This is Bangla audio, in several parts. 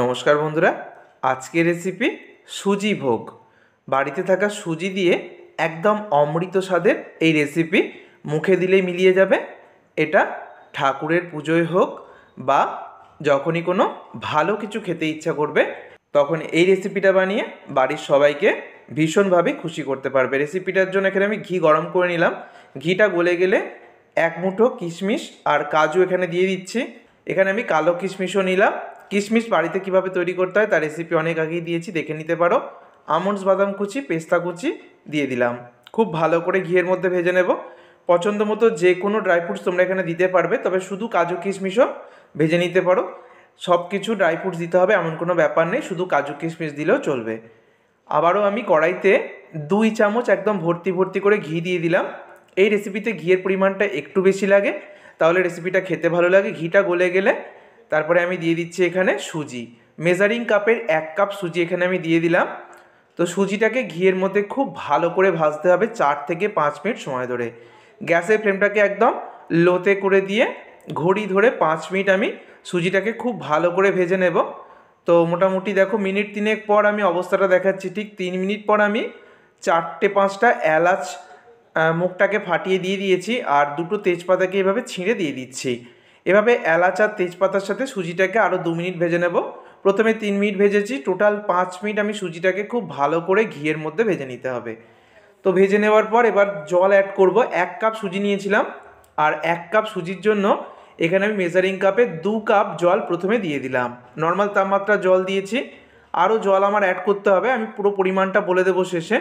নমস্কার বন্ধুরা আজকের রেসিপি সুজি ভোগ বাড়িতে থাকা সুজি দিয়ে একদম অমৃত স্বাদের এই রেসিপি মুখে দিলেই মিলিয়ে যাবে এটা ঠাকুরের পুজোয় হোক বা যখনই কোনো ভালো কিছু খেতে ইচ্ছা করবে তখন এই রেসিপিটা বানিয়ে বাড়ির সবাইকে ভীষণভাবে খুশি করতে পারবে রেসিপিটার জন্য এখানে আমি ঘি গরম করে নিলাম ঘিটা গলে গেলে এক মুঠো কিশমিশ আর কাজু এখানে দিয়ে দিচ্ছি এখানে আমি কালো কিশমিশও নিলাম কিশমিশ বাড়িতে কিভাবে তৈরি করতে হয় তার রেসিপি অনেক আগেই দিয়েছি দেখে নিতে পারো আমন্ডস বাদাম কুচি পেস্তা কুচি দিয়ে দিলাম খুব ভালো করে ঘিয়ের মধ্যে ভেজে নেব পছন্দ মতো যে কোনো ড্রাই ফ্রুটস তোমরা এখানে দিতে পারবে তবে শুধু কাজু কিশমিশও ভেজে নিতে পারো সব কিছু ড্রাই ফ্রুটস দিতে হবে এমন কোনো ব্যাপার নেই শুধু কাজু কিশমিশ দিলেও চলবে আবারও আমি কড়াইতে দুই চামচ একদম ভর্তি ভর্তি করে ঘি দিয়ে দিলাম এই রেসিপিতে ঘিয়ের পরিমাণটা একটু বেশি লাগে তাহলে রেসিপিটা খেতে ভালো লাগে ঘিটা গলে গেলে তারপরে আমি দিয়ে দিচ্ছি এখানে সুজি মেজারিং কাপের এক কাপ সুজি এখানে আমি দিয়ে দিলাম তো সুজিটাকে ঘিয়ের মধ্যে খুব ভালো করে ভাজতে হবে চার থেকে পাঁচ মিনিট সময় ধরে গ্যাসের ফ্লেমটাকে একদম লোতে করে দিয়ে ঘড়ি ধরে পাঁচ মিনিট আমি সুজিটাকে খুব ভালো করে ভেজে নেব তো মোটামুটি দেখো মিনিট তিনেক পর আমি অবস্থাটা দেখাচ্ছি ঠিক তিন মিনিট পর আমি চারটে পাঁচটা এলাচ মুখটাকে ফাটিয়ে দিয়ে দিয়েছি আর দুটো তেজপাতাকে এভাবে ছিঁড়ে দিয়ে দিচ্ছি এভাবে এলাচ আর তেজপাতার সাথে সুজিটাকে আরও দু মিনিট ভেজে নেব প্রথমে তিন মিনিট ভেজেছি টোটাল পাঁচ মিনিট আমি সুজিটাকে খুব ভালো করে ঘিয়ের মধ্যে ভেজে নিতে হবে তো ভেজে নেওয়ার পর এবার জল অ্যাড করব এক কাপ সুজি নিয়েছিলাম আর এক কাপ সুজির জন্য এখানে আমি মেজারিং কাপে দু কাপ জল প্রথমে দিয়ে দিলাম নর্মাল তাপমাত্রা জল দিয়েছি আরও জল আমার অ্যাড করতে হবে আমি পুরো পরিমাণটা বলে দেবো শেষে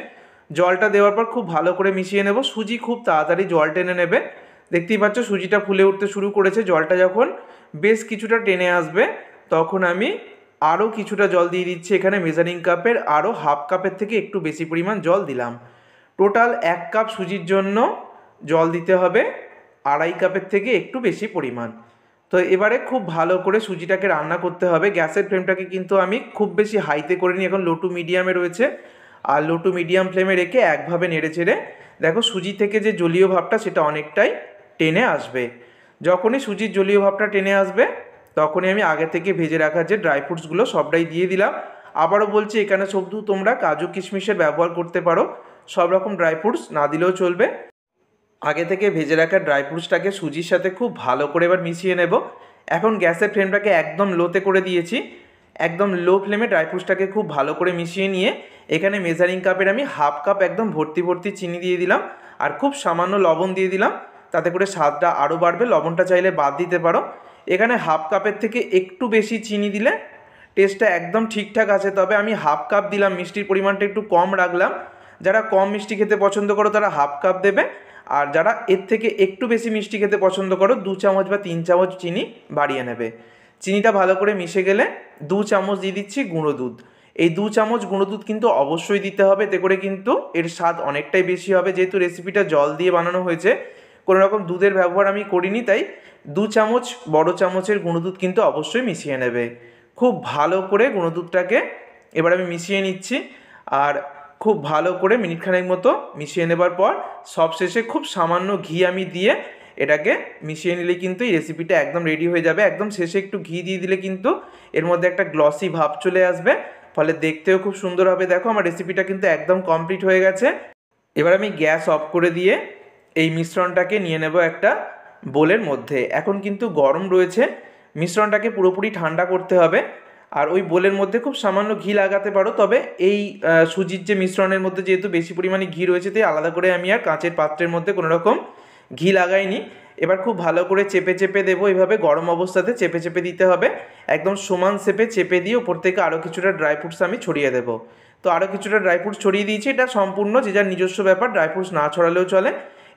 জলটা দেওয়ার পর খুব ভালো করে মিশিয়ে নেব সুজি খুব তাড়াতাড়ি জল টেনে নেবে দেখতেই পাচ্ছ সুজিটা ফুলে উঠতে শুরু করেছে জলটা যখন বেশ কিছুটা টেনে আসবে তখন আমি আরও কিছুটা জল দিয়ে দিচ্ছি এখানে মেজারিং কাপের আরও হাফ কাপের থেকে একটু বেশি পরিমাণ জল দিলাম টোটাল এক কাপ সুজির জন্য জল দিতে হবে আড়াই কাপের থেকে একটু বেশি পরিমাণ তো এবারে খুব ভালো করে সুজিটাকে রান্না করতে হবে গ্যাসের ফ্লেমটাকে কিন্তু আমি খুব বেশি হাইতে করিনি এখন লো টু মিডিয়ামে রয়েছে আর লো টু মিডিয়াম ফ্লেমে রেখে একভাবে নেড়ে চেড়ে দেখো সুজি থেকে যে জলীয় ভাবটা সেটা অনেকটাই টেনে আসবে যখনই সুজির জলীয় ভাবটা টেনে আসবে তখনই আমি আগে থেকে ভেজে রাখা যে ড্রাই ফ্রুটসগুলো সবটাই দিয়ে দিলাম আবারও বলছি এখানে শুধু তোমরা কাজু কিশমিশের ব্যবহার করতে পারো সব রকম ড্রাই ফ্রুটস না দিলেও চলবে আগে থেকে ভেজে রাখা ড্রাই ফ্রুটসটাকে সুজির সাথে খুব ভালো করে এবার মিশিয়ে নেব এখন গ্যাসের ফ্লেমটাকে একদম লোতে করে দিয়েছি একদম লো ফ্লেমে ড্রাই ফ্রুটসটাকে খুব ভালো করে মিশিয়ে নিয়ে এখানে মেজারিং কাপের আমি হাফ কাপ একদম ভর্তি ভর্তি চিনি দিয়ে দিলাম আর খুব সামান্য লবণ দিয়ে দিলাম তাতে করে স্বাদটা আরও বাড়বে লবণটা চাইলে বাদ দিতে পারো এখানে হাফ কাপের থেকে একটু বেশি চিনি দিলে টেস্টটা একদম ঠিকঠাক আছে তবে আমি হাফ কাপ দিলাম মিষ্টির পরিমাণটা একটু কম রাখলাম যারা কম মিষ্টি খেতে পছন্দ করো তারা হাফ কাপ দেবে আর যারা এর থেকে একটু বেশি মিষ্টি খেতে পছন্দ করো দু চামচ বা তিন চামচ চিনি বাড়িয়ে নেবে চিনিটা ভালো করে মিশে গেলে দু চামচ দিয়ে দিচ্ছি গুঁড়ো দুধ এই দু চামচ গুঁড়ো দুধ কিন্তু অবশ্যই দিতে হবে এতে করে কিন্তু এর স্বাদ অনেকটাই বেশি হবে যেহেতু রেসিপিটা জল দিয়ে বানানো হয়েছে কোনো রকম দুধের ব্যবহার আমি করিনি তাই দু চামচ বড় চামচের গুঁড়ো দুধ কিন্তু অবশ্যই মিশিয়ে নেবে খুব ভালো করে গুঁড়ো দুধটাকে এবার আমি মিশিয়ে নিচ্ছি আর খুব ভালো করে মিনিটখানেক মতো মিশিয়ে নেবার পর সবশেষে খুব সামান্য ঘি আমি দিয়ে এটাকে মিশিয়ে নিলে কিন্তু এই রেসিপিটা একদম রেডি হয়ে যাবে একদম শেষে একটু ঘি দিয়ে দিলে কিন্তু এর মধ্যে একটা গ্লসি ভাব চলে আসবে ফলে দেখতেও খুব সুন্দর হবে দেখো আমার রেসিপিটা কিন্তু একদম কমপ্লিট হয়ে গেছে এবার আমি গ্যাস অফ করে দিয়ে এই মিশ্রণটাকে নিয়ে নেব একটা বোলের মধ্যে এখন কিন্তু গরম রয়েছে মিশ্রণটাকে পুরোপুরি ঠান্ডা করতে হবে আর ওই বোলের মধ্যে খুব সামান্য ঘি লাগাতে পারো তবে এই সুজির যে মিশ্রণের মধ্যে যেহেতু বেশি পরিমাণে ঘি রয়েছে তাই আলাদা করে আমি আর কাঁচের পাত্রের মধ্যে কোনো রকম ঘি লাগাইনি এবার খুব ভালো করে চেপে চেপে দেবো এইভাবে গরম অবস্থাতে চেপে চেপে দিতে হবে একদম সমান শেপে চেপে দিয়ে ওপর থেকে আরও কিছুটা ড্রাই ফ্রুটস আমি ছড়িয়ে দেবো তো আরও কিছুটা ড্রাই ফ্রুটস ছড়িয়ে দিয়েছি এটা সম্পূর্ণ যে যার নিজস্ব ব্যাপার ড্রাই ফ্রুটস না ছড়ালেও চলে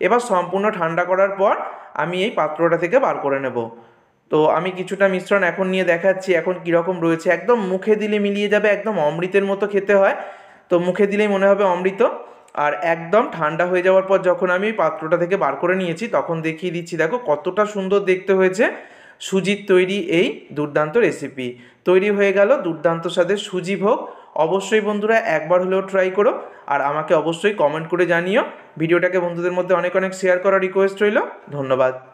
এবার সম্পূর্ণ ঠান্ডা করার পর আমি এই পাত্রটা থেকে বার করে নেব তো আমি কিছুটা মিশ্রণ এখন নিয়ে দেখাচ্ছি এখন কীরকম রয়েছে একদম মুখে দিলে মিলিয়ে যাবে একদম অমৃতের মতো খেতে হয় তো মুখে দিলেই মনে হবে অমৃত আর একদম ঠান্ডা হয়ে যাওয়ার পর যখন আমি পাত্রটা থেকে বার করে নিয়েছি তখন দেখিয়ে দিচ্ছি দেখো কতটা সুন্দর দেখতে হয়েছে সুজির তৈরি এই দুর্দান্ত রেসিপি তৈরি হয়ে গেল দুর্দান্ত স্বাদের সুজি ভোগ অবশ্যই বন্ধুরা একবার হলেও ট্রাই করো আর আমাকে অবশ্যই কমেন্ট করে জানিও ভিডিওটাকে বন্ধুদের মধ্যে অনেক অনেক শেয়ার করার রিকোয়েস্ট রইল ধন্যবাদ